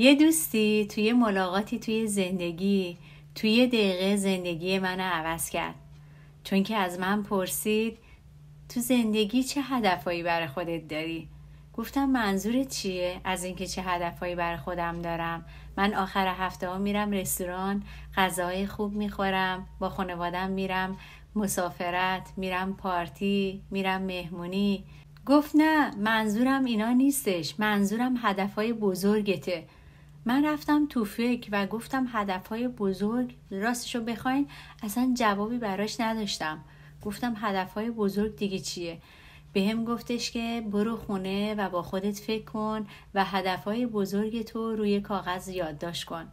یه دوستی توی ملاقاتی توی زندگی توی دقیقه زندگی من عوض کرد چون که از من پرسید تو زندگی چه هدفهایی برای خودت داری؟ گفتم منظور چیه از اینکه چه هدفهایی برای خودم دارم من آخر هفته ها میرم رستوران غذاهای خوب میخورم با خانوادم میرم مسافرت میرم پارتی میرم مهمونی گفت نه منظورم اینا نیستش منظورم هدفهای بزرگته من رفتم تو فکر و گفتم هدفهای بزرگ راستشو بخواین اصلا جوابی براش نداشتم گفتم هدفهای بزرگ دیگه چیه به هم گفتش که برو خونه و با خودت فکر کن و هدفهای بزرگ تو روی کاغذ یادداشت کن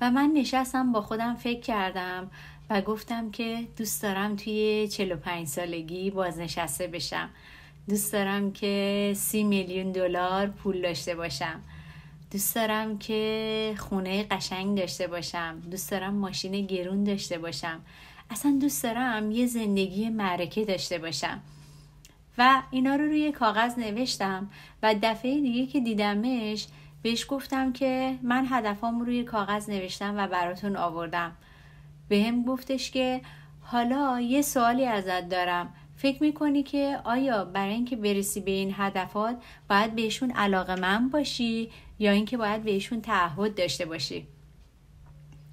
و من نشستم با خودم فکر کردم و گفتم که دوست دارم توی 45 سالگی بازنشسته بشم دوست دارم که سی میلیون دلار پول داشته باشم دوست دارم که خونه قشنگ داشته باشم دوست دارم ماشین گرون داشته باشم اصلا دوست دارم یه زندگی معرکه داشته باشم و اینا رو روی کاغذ نوشتم و دفعه دیگه که دیدمش بهش گفتم که من هدفام روی کاغذ نوشتم و براتون آوردم به هم گفتش که حالا یه سوالی ازت دارم فکر میکنی که آیا برای اینکه برسی به این هدفات باید بهشون علاقه من باشی یا اینکه باید بهشون تعهد داشته باشی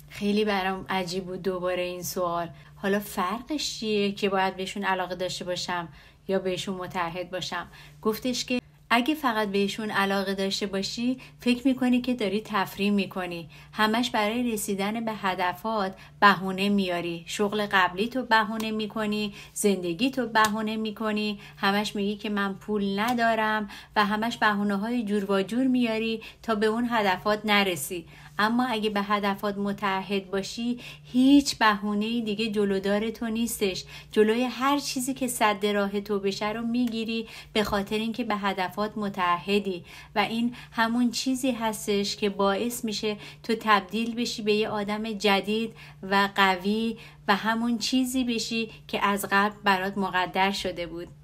خیلی برام عجیب بود دوباره این سوال حالا فرقش چیه که باید بهشون علاقه داشته باشم یا بهشون متعهد باشم گفتش که اگه فقط بهشون علاقه داشته باشی فکر میکنی که داری تفریم میکنی همش برای رسیدن به هدفات بهونه میاری شغل قبلی تو بهونه میکنی زندگی تو بهونه میکنی همش میگی که من پول ندارم و همش بهونه های جور و جور میاری تا به اون هدفات نرسی اما اگه به هدفات متعهد باشی هیچ بهونه دیگه جلودار تو نیستش جلوی هر چیزی که صد راه تو بشه رو میگیری به خاطر اینکه به هدفات متعهدی و این همون چیزی هستش که باعث میشه تو تبدیل بشی به یه آدم جدید و قوی و همون چیزی بشی که از قبل برات مقدر شده بود